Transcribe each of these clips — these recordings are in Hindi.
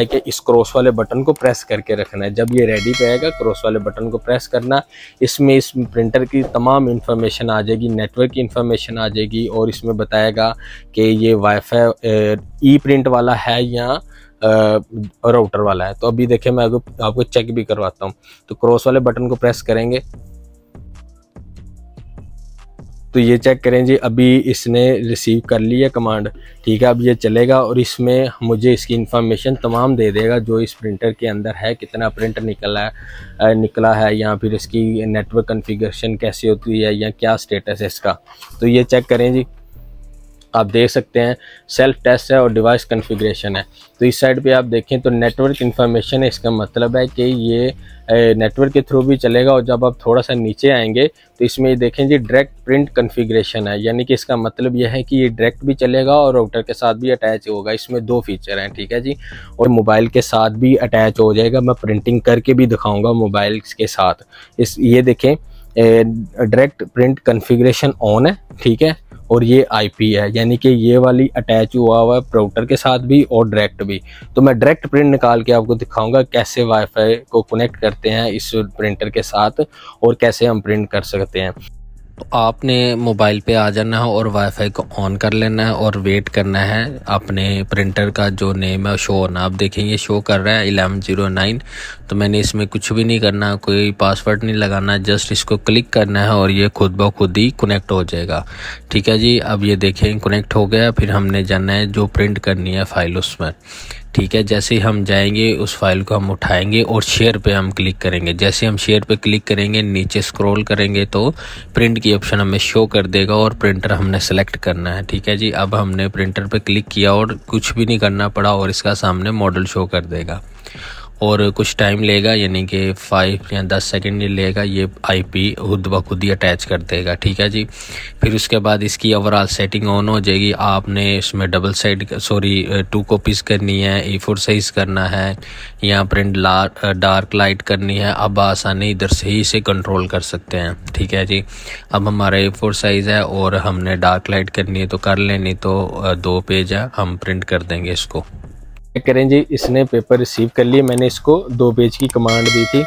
है कि इस क्रॉस वाले बटन को प्रेस करके रखना है जब ये रेडी पे आएगा क्रॉस वाले बटन को प्रेस करना इसमें इस प्रिंटर की तमाम इन्फॉर्मेशन आ जाएगी नेटवर्क की इन्फॉर्मेशन आ जाएगी और इसमें बताएगा कि ये वाईफाई ई प्रिंट वाला है या राउटर वाला है तो अभी देखिए मैं आपको चेक भी करवाता हूँ तो क्रॉस वाले बटन को प्रेस करेंगे तो ये चेक करें जी अभी इसने रिसीव कर ली है कमांड ठीक है अब ये चलेगा और इसमें मुझे इसकी इन्फॉर्मेशन तमाम दे देगा जो इस प्रिंटर के अंदर है कितना प्रिंट निकला है निकला है या फिर इसकी नेटवर्क कन्फिग्रेशन कैसी होती है या क्या स्टेटस है इसका तो ये चेक करें जी आप देख सकते हैं सेल्फ टेस्ट है और डिवाइस कन्फिग्रेशन है तो इस साइड पे आप देखें तो नेटवर्क इन्फॉर्मेशन है इसका मतलब है कि ये नेटवर्क के थ्रू भी चलेगा और जब आप थोड़ा सा नीचे आएंगे तो इसमें देखें जी डायरेक्ट प्रिंट कन्फिग्रेशन है यानी कि इसका मतलब यह है कि ये डायरेक्ट भी चलेगा और राउटर के साथ भी अटैच होगा इसमें दो फीचर हैं ठीक है जी और मोबाइल के साथ भी अटैच हो जाएगा मैं प्रिंटिंग करके भी दिखाऊँगा मोबाइल के साथ इस ये देखें डायरेक्ट प्रिंट कन्फिग्रेशन ऑन है ठीक है और ये आईपी है यानी कि ये वाली अटैच हुआ हुआ है प्रोटर के साथ भी और डायरेक्ट भी तो मैं डायरेक्ट प्रिंट निकाल के आपको दिखाऊंगा कैसे वाईफाई को कनेक्ट करते हैं इस प्रिंटर के साथ और कैसे हम प्रिंट कर सकते हैं तो आपने मोबाइल पे आ जाना है और वाईफाई को ऑन कर लेना है और वेट करना है अपने प्रिंटर का जो नेम है शो होना आप देखेंगे शो कर रहा है एलेवन ज़ीरो नाइन तो मैंने इसमें कुछ भी नहीं करना कोई पासवर्ड नहीं लगाना जस्ट इसको क्लिक करना है और ये खुद ब खुद ही कनेक्ट हो जाएगा ठीक है जी अब ये देखें कनेक्ट हो गया फिर हमने जाना है जो प्रिंट करनी है फाइल उसमें ठीक है जैसे हम जाएंगे उस फाइल को हम उठाएंगे और शेयर पे हम क्लिक करेंगे जैसे हम शेयर पे क्लिक करेंगे नीचे स्क्रॉल करेंगे तो प्रिंट की ऑप्शन हमें शो कर देगा और प्रिंटर हमने सेलेक्ट करना है ठीक है जी अब हमने प्रिंटर पे क्लिक किया और कुछ भी नहीं करना पड़ा और इसका सामने मॉडल शो कर देगा और कुछ टाइम लेगा यानी कि फाइव या दस सेकेंड लेगा ये आई पी खुद ब खुद ही अटैच कर देगा ठीक है जी फिर उसके बाद इसकी ओवरऑल सेटिंग ऑन हो जाएगी आपने इसमें double side sorry two copies करनी है ई फोर साइज करना है या प्रिंट डार्क लाइट करनी है अब आसानी इधर से ही इसे कंट्रोल कर सकते हैं ठीक है जी अब हमारा ए फोर साइज़ है और हमने डार्क लाइट करनी है तो कर लेनी तो दो पेज है हम प्रिंट कर देंगे इसको करें जी इसने पेपर रिसीव कर लिए मैंने इसको दो पेज की कमांड दी थी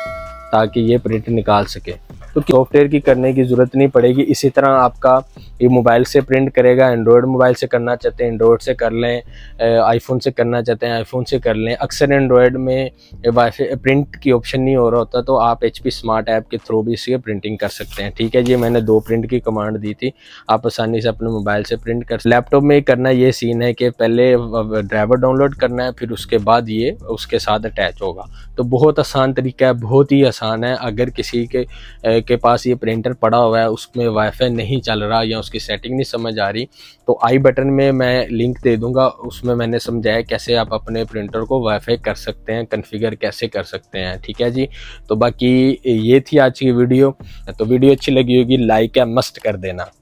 ताकि ये प्रिंट निकाल सके तो सॉफ्टवेयर की करने की ज़रूरत नहीं पड़ेगी इसी तरह आपका ये मोबाइल से प्रिंट करेगा एंड्रॉयड मोबाइल से करना चाहते हैं एंड्रॉयड से कर लें आईफोन से करना चाहते हैं आईफोन से कर लें अक्सर एंड्रॉयड में वाई प्रिंट की ऑप्शन नहीं हो रहा होता तो आप एच स्मार्ट ऐप के थ्रू भी इसकी प्रिंटिंग कर सकते हैं ठीक है जी मैंने दो प्रिंट की कमांड दी थी आप आसानी से अपने मोबाइल से प्रिंट कर लैपटॉप में करना ये सीन है कि पहले ड्राइवर डाउनलोड करना है फिर उसके बाद ये उसके साथ अटैच होगा तो बहुत आसान तरीका है बहुत ही आसान है अगर किसी के के पास ये प्रिंटर पड़ा हुआ है उसमें वाईफाई नहीं चल रहा या उसकी सेटिंग नहीं समझ आ रही तो आई बटन में मैं लिंक दे दूंगा उसमें मैंने समझाया कैसे आप अपने प्रिंटर को वाईफाई कर सकते हैं कन्फिगर कैसे कर सकते हैं ठीक है जी तो बाकी ये थी आज की वीडियो तो वीडियो अच्छी लगी होगी लाइक है मस्ट कर देना